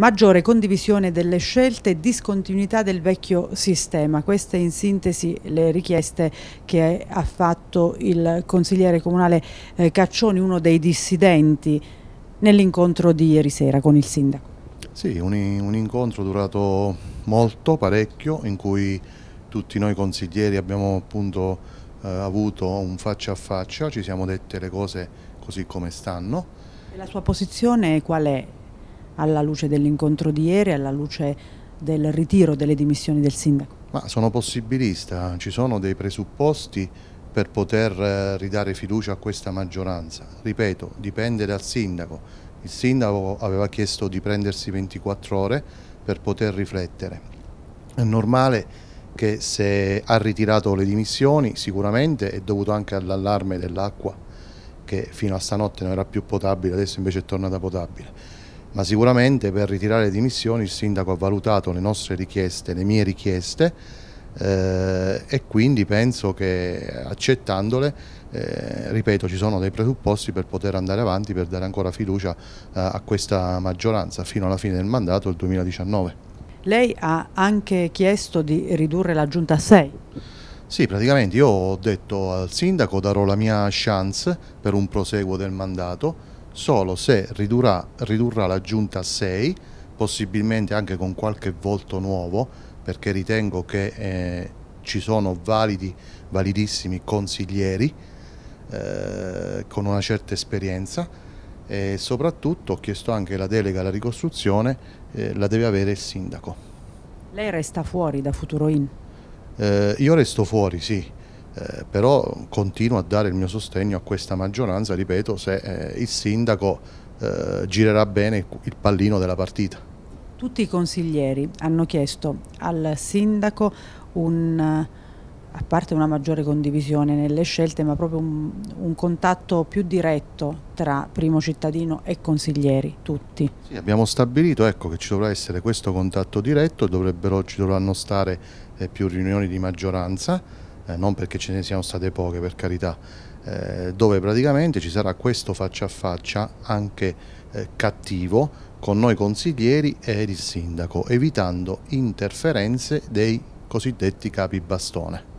maggiore condivisione delle scelte e discontinuità del vecchio sistema. Queste in sintesi le richieste che ha fatto il consigliere comunale eh, Caccioni, uno dei dissidenti, nell'incontro di ieri sera con il sindaco. Sì, un, un incontro durato molto, parecchio, in cui tutti noi consiglieri abbiamo appunto eh, avuto un faccia a faccia, ci siamo dette le cose così come stanno. E la sua posizione qual è? alla luce dell'incontro di ieri, alla luce del ritiro delle dimissioni del sindaco? Ma sono possibilista, ci sono dei presupposti per poter eh, ridare fiducia a questa maggioranza. Ripeto, dipende dal sindaco. Il sindaco aveva chiesto di prendersi 24 ore per poter riflettere. È normale che se ha ritirato le dimissioni sicuramente è dovuto anche all'allarme dell'acqua che fino a stanotte non era più potabile, adesso invece è tornata potabile ma sicuramente per ritirare le dimissioni il sindaco ha valutato le nostre richieste, le mie richieste eh, e quindi penso che accettandole, eh, ripeto, ci sono dei presupposti per poter andare avanti, per dare ancora fiducia eh, a questa maggioranza fino alla fine del mandato del 2019. Lei ha anche chiesto di ridurre la giunta a 6. Sì, praticamente io ho detto al sindaco darò la mia chance per un proseguo del mandato, solo se ridurrà, ridurrà la giunta a 6, possibilmente anche con qualche volto nuovo, perché ritengo che eh, ci sono validi, validissimi consiglieri eh, con una certa esperienza e soprattutto ho chiesto anche la delega alla ricostruzione, eh, la deve avere il sindaco. Lei resta fuori da Futuro Futuroin? Eh, io resto fuori, sì eh, però continuo a dare il mio sostegno a questa maggioranza, ripeto, se eh, il sindaco eh, girerà bene il pallino della partita. Tutti i consiglieri hanno chiesto al sindaco un eh, a parte una maggiore condivisione nelle scelte, ma proprio un, un, contatto più diretto tra primo cittadino e consiglieri, tutti. Sì, abbiamo stabilito ecco, che ci dovrà essere questo contatto diretto, dovrebbero, ci dovranno stare eh, più riunioni di maggioranza, eh, non perché ce ne siano state poche per carità, eh, dove praticamente ci sarà questo faccia a faccia anche eh, cattivo con noi consiglieri e il sindaco, evitando interferenze dei cosiddetti capi bastone.